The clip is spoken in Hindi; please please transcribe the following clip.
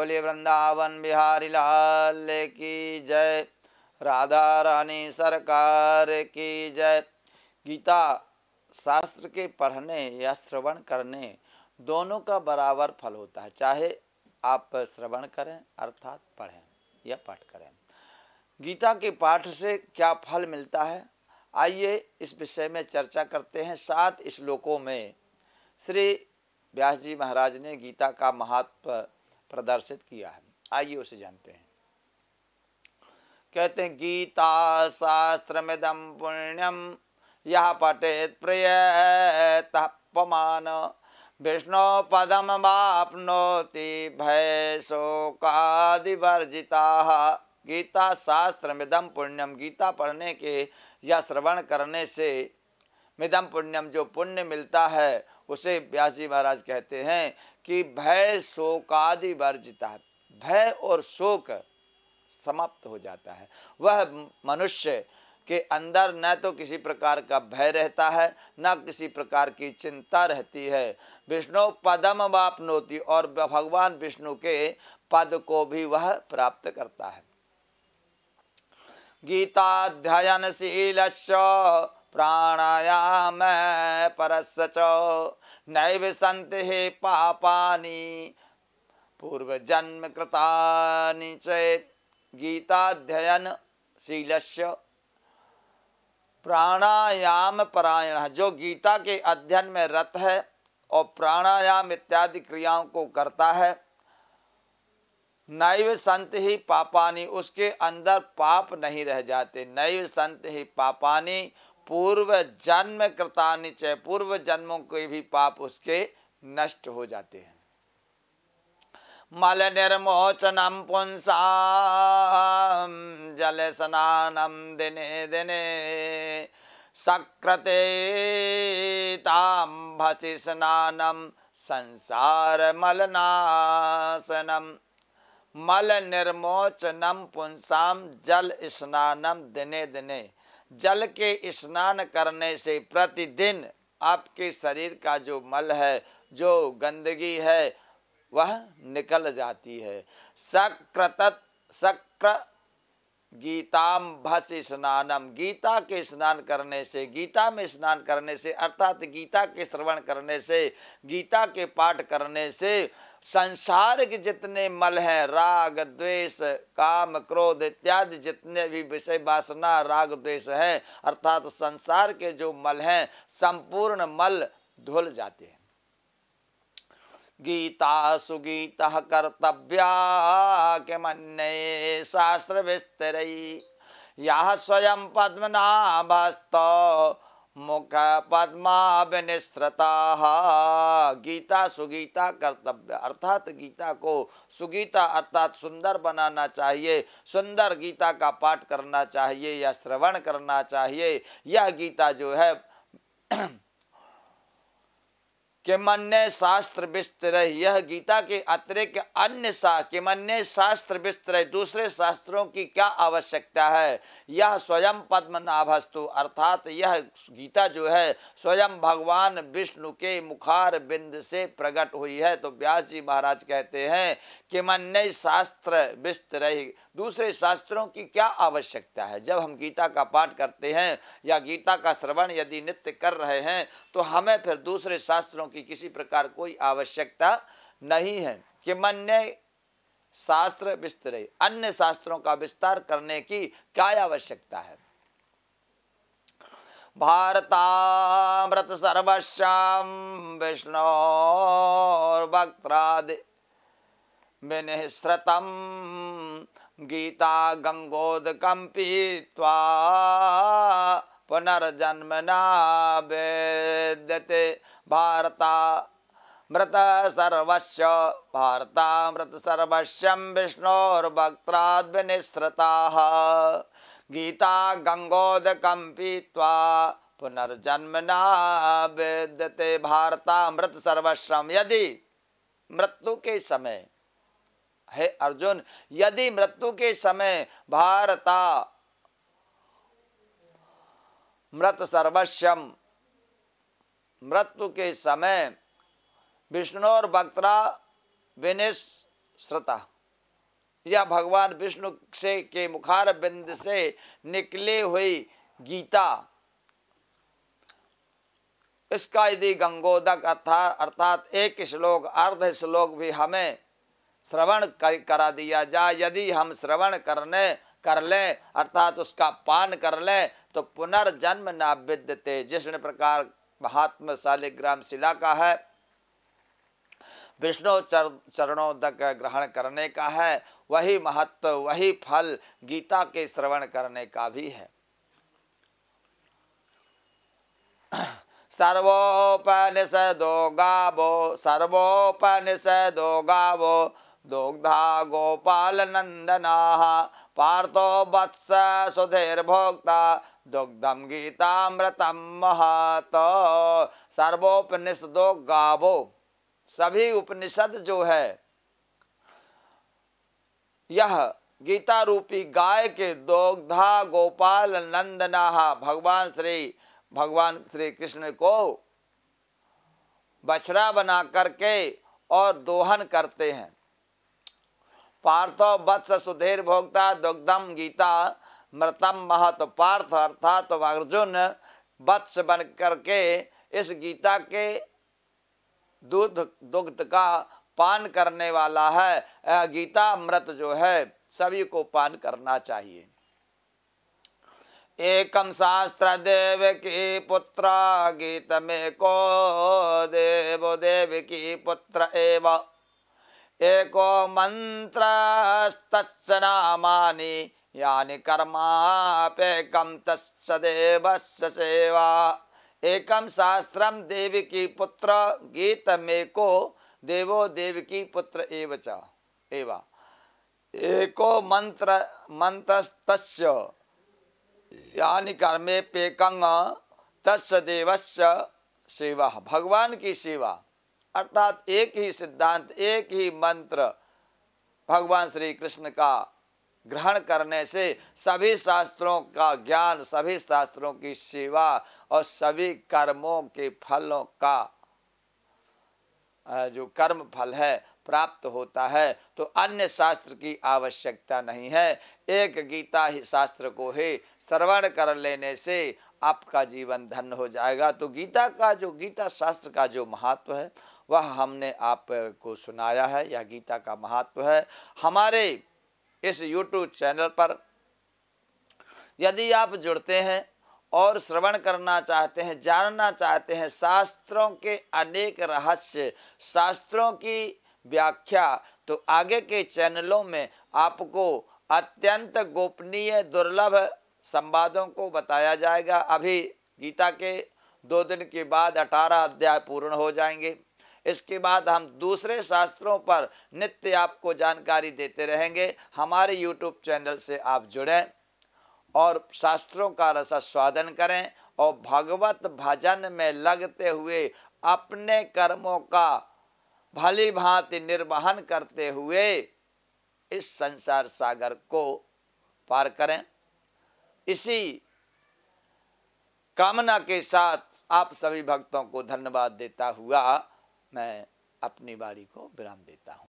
बोले वृंदावन बिहारी लाल की जय राधा रानी सरकार की जय गीता शास्त्र के पढ़ने या श्रवण करने दोनों का बराबर फल होता है चाहे आप श्रवण करें अर्थात पढ़ें या पाठ करें गीता के पाठ से क्या फल मिलता है आइए इस विषय में चर्चा करते हैं सात श्लोकों में श्री व्यास जी महाराज ने गीता का महात्व प्रदर्शित किया है आइए उसे जानते हैं कहते हैं गीता शास्त्र मिदम पुण्यम यह पटे प्रिय तपमान विष्णु पदम बापनोति भय शोकादिवर्जिता गीता शास्त्र मिदम पुण्यम गीता पढ़ने के या श्रवण करने से मिदम पुण्यम जो पुण्य मिलता है उसे व्यास जी महाराज कहते हैं कि भय शोकादि वर्जिता भय और शोक समाप्त हो जाता है वह मनुष्य के अंदर न तो किसी प्रकार का भय रहता है न किसी प्रकार की चिंता रहती है विष्णु पदम वापनोती और भगवान विष्णु के पद को भी वह प्राप्त करता है गीताध्ययनशील प्राणायाम परस्चो नैव सन्ति हे पापानि पूर्व जन्म कृतानि गीताध्ययन प्राणायाम परायण जो गीता के अध्ययन में रत है और प्राणायाम इत्यादि क्रियाओं को करता है नैव संत ही पापानी उसके अंदर पाप नहीं रह जाते नैव संत ही पापानी पूर्व जन्म कृता निचय पूर्व जन्मों के भी पाप उसके नष्ट हो जाते हैं मल निर्मोचनम पुंसा जल स्नानम दिने दिने सक्रते भसी स्नानम संसार मलनासनम मल निर्मोचनम पुंसाम जल स्नानम दिने दिने जल के स्नान करने से प्रतिदिन आपके शरीर का जो मल है जो गंदगी है वह निकल जाती है सक्रत सक्र गीताम्भस स्नानम गीता के स्नान करने से गीता में स्नान करने से अर्थात गीता के श्रवण करने से गीता के पाठ करने से संसार के जितने मल हैं राग द्वेष काम क्रोध इत्यादि जितने भी विषय वासना राग द्वेष हैं अर्थात संसार के जो मल हैं संपूर्ण मल धुल जाते हैं गीता सुगीता कर्तव्या के मन शास्त्र विस्तर यह स्वयं पद्मनाभस्त मुख पद्माभिनिसृता गीता सुगीता कर्तव्य अर्थात गीता को सुगीता अर्थात सुंदर बनाना चाहिए सुंदर गीता का पाठ करना चाहिए या श्रवण करना चाहिए यह गीता जो है के मन्य शास्त्र विस्तर यह गीता के अतिरिक्त अन्य सा के मन्य शास्त्र विस्तर दूसरे शास्त्रों की क्या आवश्यकता है यह स्वयं पद्मनाभस्तु अर्थात यह गीता जो है स्वयं भगवान विष्णु के मुखार बिंद से प्रकट हुई है तो व्यास जी महाराज कहते हैं कि मन्य शास्त्र विस्तर दूसरे शास्त्रों की क्या आवश्यकता है जब हम गीता का पाठ करते हैं या गीता का श्रवण यदि नित्य कर रहे हैं तो हमें फिर दूसरे शास्त्रों की किसी प्रकार कोई आवश्यकता नहीं है कि मन ने शास्त्र विस्तरे अन्य शास्त्रों का विस्तार करने की क्या आवश्यकता है भारतामृत सर्वश्याम विष्णुर्वक्त्रादि विनिश्रतम गीता गंगोद कंपी पुनर्जन्म नेदते भारता मृत सर्वस्य भारता मृत सर्वस्यम विष्णोर्भक्त्राद्विनिसृताः गीता गङ्गोदकं पीत्वा पुनर्जन्म नेदते भारता मृत सर्वस्वम यदि मृत्यु के समय हे अर्जुन यदि मृत्यु के समय भारता मृत सर्वस्वम मृत्यु के समय विष्णु और भक्तरा विनिश्रता यह भगवान विष्णु से के मुखार बिंद से निकली हुई गीता इसका यदि गंगोदक अर्थात अर्थात एक श्लोक अर्ध श्लोक भी हमें श्रवण कर, करा दिया जाए यदि हम श्रवण करने कर लें अर्थात उसका पान कर लें तो पुनर्जन्म ना विद्यते जिसने प्रकार महात्मा शालिग्राम शिला का है विष्णु चर चरणों तक ग्रहण करने का है वही महत्व वही फल गीता के श्रवण करने का भी है सर्वोपनिषदो गावो सर्वोपनिषदो गावो दुग्धा गोपाल नंदना पार्थो वत्स भोक्ता दुग्धम गीतामृतम महत सर्वोपनिषदो गावो सभी उपनिषद जो है यह गीता रूपी गाय के दोग्धा गोपाल नंदना भगवान श्री भगवान श्री कृष्ण को बछरा बना करके और दोहन करते हैं पार्थो वत्स सुधीर भोक्ता दुग्धम गीता मृतम महत पार्थ अर्थात तो अर्जुन वत्स बन करके इस गीता के दूध दुग्ध का पान करने वाला है गीता अमृत जो है सभी को पान करना चाहिए एकम शास्त्र देव की पुत्र गीत में को देव देव की पुत्र एव एको मंत्र नामानी यानि कर्मापेकम तत्सदेव सेवा एकम शास्त्र देव की पुत्र गीत मेको देवो देव की पुत्र एवच एवा एको मंत्र मंत्रस्त यानि कर्मे पेकंग तत्सदेवस्य सेवा भगवान की सेवा अर्थात एक ही सिद्धांत एक ही मंत्र भगवान श्री कृष्ण का ग्रहण करने से सभी शास्त्रों का ज्ञान सभी शास्त्रों की सेवा और सभी कर्मों के फलों का जो कर्म फल है प्राप्त होता है तो अन्य शास्त्र की आवश्यकता नहीं है एक गीता ही शास्त्र को ही श्रवण कर लेने से आपका जीवन धन हो जाएगा तो गीता का जो गीता शास्त्र का जो महत्व है वह हमने आपको सुनाया है या गीता का महत्व है हमारे इस YouTube चैनल पर यदि आप जुड़ते हैं और श्रवण करना चाहते हैं जानना चाहते हैं शास्त्रों के अनेक रहस्य शास्त्रों की व्याख्या तो आगे के चैनलों में आपको अत्यंत गोपनीय दुर्लभ संवादों को बताया जाएगा अभी गीता के दो दिन के बाद अठारह अध्याय पूर्ण हो जाएंगे इसके बाद हम दूसरे शास्त्रों पर नित्य आपको जानकारी देते रहेंगे हमारे यूट्यूब चैनल से आप जुड़ें और शास्त्रों का रसा स्वादन करें और भगवत भजन में लगते हुए अपने कर्मों का भली भांति निर्वहन करते हुए इस संसार सागर को पार करें इसी कामना के साथ आप सभी भक्तों को धन्यवाद देता हुआ मैं अपनी बारी को विराम देता हूँ